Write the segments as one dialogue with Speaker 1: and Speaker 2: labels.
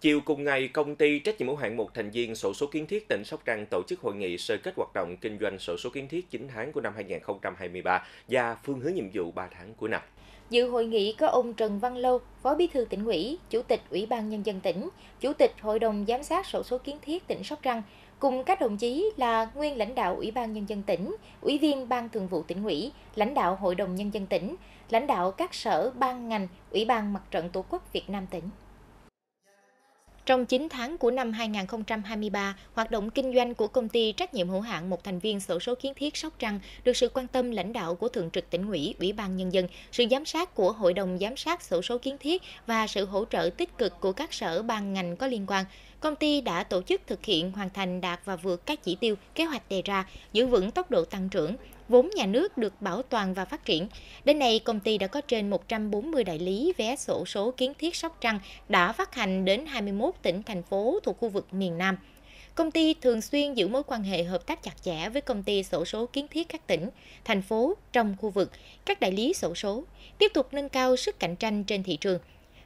Speaker 1: Chiều cùng ngày, công ty trách nhiệm hữu hạn một thành viên sổ số kiến thiết tỉnh Sóc Trăng tổ chức hội nghị sơ kết hoạt động kinh doanh sổ số kiến thiết 9 tháng của năm 2023 và phương hướng nhiệm vụ 3 tháng của năm. Dự hội nghị có ông Trần Văn Lâu, Phó Bí thư tỉnh ủy, Chủ tịch Ủy ban Nhân dân tỉnh, Chủ tịch Hội đồng Giám sát sổ số kiến thiết tỉnh Sóc Trăng, cùng các đồng chí là nguyên lãnh đạo Ủy ban Nhân dân tỉnh, Ủy viên Ban Thường vụ tỉnh ủy, lãnh đạo Hội đồng Nhân dân tỉnh, lãnh đạo các sở, ban ngành, Ủy ban Mặt trận Tổ quốc Việt Nam tỉnh. Trong 9 tháng của năm 2023, hoạt động kinh doanh của công ty trách nhiệm hữu hạn một thành viên sổ số kiến thiết Sóc Trăng được sự quan tâm lãnh đạo của Thường trực tỉnh ủy, Ủy ban Nhân dân, sự giám sát của Hội đồng Giám sát sổ số kiến thiết và sự hỗ trợ tích cực của các sở ban ngành có liên quan. Công ty đã tổ chức thực hiện hoàn thành đạt và vượt các chỉ tiêu, kế hoạch đề ra, giữ vững tốc độ tăng trưởng, vốn nhà nước được bảo toàn và phát triển. Đến nay, công ty đã có trên 140 đại lý vé sổ số kiến thiết Sóc Trăng đã phát hành đến 21 tỉnh, thành phố thuộc khu vực miền Nam. Công ty thường xuyên giữ mối quan hệ hợp tác chặt chẽ với công ty sổ số kiến thiết các tỉnh, thành phố trong khu vực, các đại lý sổ số, tiếp tục nâng cao sức cạnh tranh trên thị trường –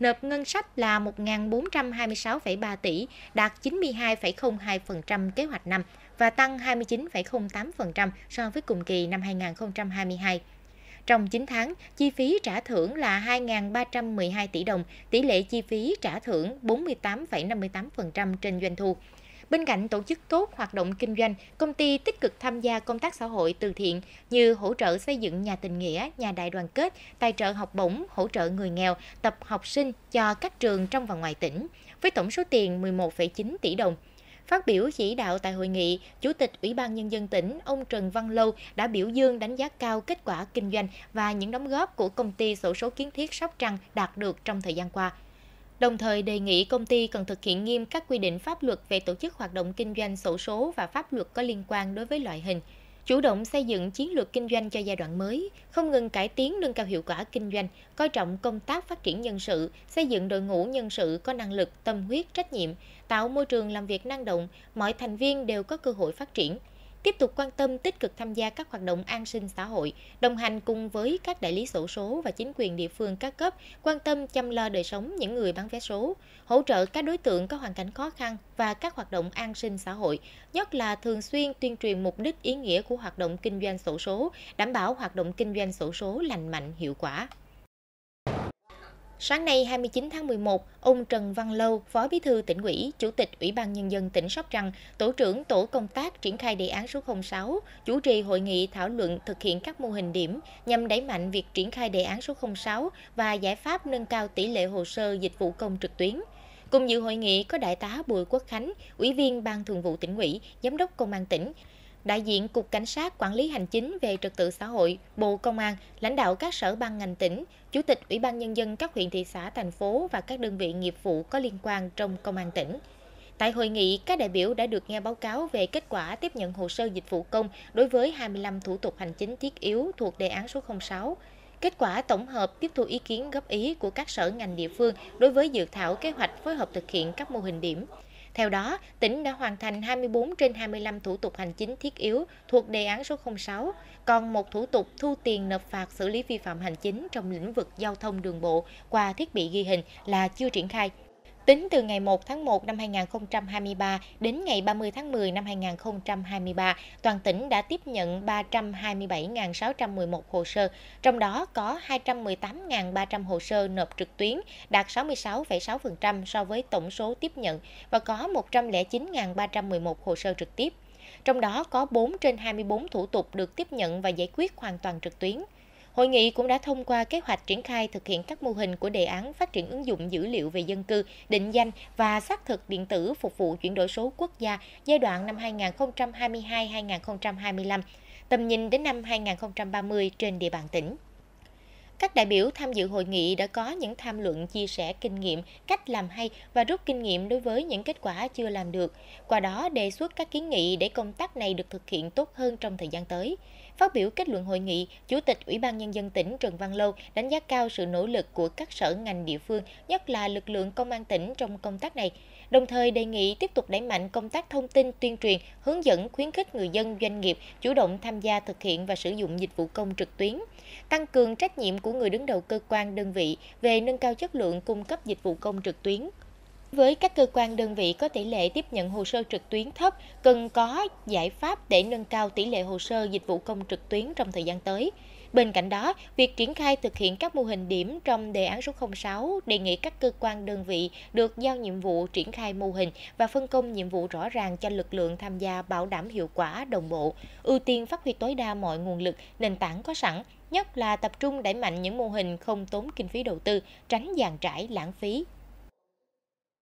Speaker 1: nộp ngân sách là 1.426,3 tỷ, đạt 92,02% kế hoạch năm và tăng 29,08% so với cùng kỳ năm 2022. Trong 9 tháng, chi phí trả thưởng là 2.312 tỷ đồng, tỷ lệ chi phí trả thưởng 48,58% trên doanh thu. Bên cạnh tổ chức tốt hoạt động kinh doanh, công ty tích cực tham gia công tác xã hội từ thiện như hỗ trợ xây dựng nhà tình nghĩa, nhà đại đoàn kết, tài trợ học bổng, hỗ trợ người nghèo, tập học sinh cho các trường trong và ngoài tỉnh với tổng số tiền 11,9 tỷ đồng. Phát biểu chỉ đạo tại hội nghị, Chủ tịch Ủy ban Nhân dân tỉnh ông Trần Văn Lâu đã biểu dương đánh giá cao kết quả kinh doanh và những đóng góp của công ty sổ số kiến thiết Sóc Trăng đạt được trong thời gian qua đồng thời đề nghị công ty cần thực hiện nghiêm các quy định pháp luật về tổ chức hoạt động kinh doanh sổ số và pháp luật có liên quan đối với loại hình, chủ động xây dựng chiến lược kinh doanh cho giai đoạn mới, không ngừng cải tiến nâng cao hiệu quả kinh doanh, coi trọng công tác phát triển nhân sự, xây dựng đội ngũ nhân sự có năng lực, tâm huyết, trách nhiệm, tạo môi trường làm việc năng động, mọi thành viên đều có cơ hội phát triển, tiếp tục quan tâm tích cực tham gia các hoạt động an sinh xã hội, đồng hành cùng với các đại lý sổ số và chính quyền địa phương các cấp, quan tâm chăm lo đời sống những người bán vé số, hỗ trợ các đối tượng có hoàn cảnh khó khăn và các hoạt động an sinh xã hội, nhất là thường xuyên tuyên truyền mục đích ý nghĩa của hoạt động kinh doanh sổ số, đảm bảo hoạt động kinh doanh sổ số lành mạnh hiệu quả. Sáng nay 29 tháng 11, ông Trần Văn Lâu, Phó Bí thư tỉnh ủy, Chủ tịch Ủy ban Nhân dân tỉnh Sóc Trăng, Tổ trưởng Tổ công tác triển khai đề án số 06, chủ trì hội nghị thảo luận thực hiện các mô hình điểm nhằm đẩy mạnh việc triển khai đề án số 06 và giải pháp nâng cao tỷ lệ hồ sơ dịch vụ công trực tuyến. Cùng dự hội nghị có Đại tá Bùi Quốc Khánh, Ủy viên Ban Thường vụ tỉnh ủy, Giám đốc Công an tỉnh, đại diện Cục Cảnh sát Quản lý Hành chính về Trật tự xã hội, Bộ Công an, lãnh đạo các sở ban ngành tỉnh, Chủ tịch Ủy ban Nhân dân các huyện thị xã, thành phố và các đơn vị nghiệp vụ có liên quan trong Công an tỉnh. Tại hội nghị, các đại biểu đã được nghe báo cáo về kết quả tiếp nhận hồ sơ dịch vụ công đối với 25 thủ tục hành chính thiết yếu thuộc đề án số 06, kết quả tổng hợp tiếp thu ý kiến góp ý của các sở ngành địa phương đối với dự thảo kế hoạch phối hợp thực hiện các mô hình điểm, theo đó, tỉnh đã hoàn thành 24 trên 25 thủ tục hành chính thiết yếu thuộc đề án số 06, còn một thủ tục thu tiền nộp phạt xử lý vi phạm hành chính trong lĩnh vực giao thông đường bộ qua thiết bị ghi hình là chưa triển khai Tính từ ngày 1 tháng 1 năm 2023 đến ngày 30 tháng 10 năm 2023, toàn tỉnh đã tiếp nhận 327.611 hồ sơ, trong đó có 218.300 hồ sơ nộp trực tuyến, đạt 66,6% so với tổng số tiếp nhận và có 109.311 hồ sơ trực tiếp. Trong đó có 4 trên 24 thủ tục được tiếp nhận và giải quyết hoàn toàn trực tuyến. Hội nghị cũng đã thông qua kế hoạch triển khai thực hiện các mô hình của đề án phát triển ứng dụng dữ liệu về dân cư, định danh và xác thực điện tử phục vụ chuyển đổi số quốc gia giai đoạn năm 2022-2025, tầm nhìn đến năm 2030 trên địa bàn tỉnh. Các đại biểu tham dự hội nghị đã có những tham luận chia sẻ kinh nghiệm, cách làm hay và rút kinh nghiệm đối với những kết quả chưa làm được, qua đó đề xuất các kiến nghị để công tác này được thực hiện tốt hơn trong thời gian tới. Phát biểu kết luận hội nghị, Chủ tịch Ủy ban Nhân dân tỉnh Trần Văn Lâu đánh giá cao sự nỗ lực của các sở ngành địa phương, nhất là lực lượng công an tỉnh trong công tác này – đồng thời đề nghị tiếp tục đẩy mạnh công tác thông tin tuyên truyền, hướng dẫn khuyến khích người dân doanh nghiệp chủ động tham gia thực hiện và sử dụng dịch vụ công trực tuyến, tăng cường trách nhiệm của người đứng đầu cơ quan đơn vị về nâng cao chất lượng cung cấp dịch vụ công trực tuyến. Với các cơ quan đơn vị có tỷ lệ tiếp nhận hồ sơ trực tuyến thấp, cần có giải pháp để nâng cao tỷ lệ hồ sơ dịch vụ công trực tuyến trong thời gian tới. Bên cạnh đó, việc triển khai thực hiện các mô hình điểm trong đề án số 06 đề nghị các cơ quan đơn vị được giao nhiệm vụ triển khai mô hình và phân công nhiệm vụ rõ ràng cho lực lượng tham gia bảo đảm hiệu quả đồng bộ, ưu tiên phát huy tối đa mọi nguồn lực, nền tảng có sẵn, nhất là tập trung đẩy mạnh những mô hình không tốn kinh phí đầu tư, tránh dàn trải lãng phí,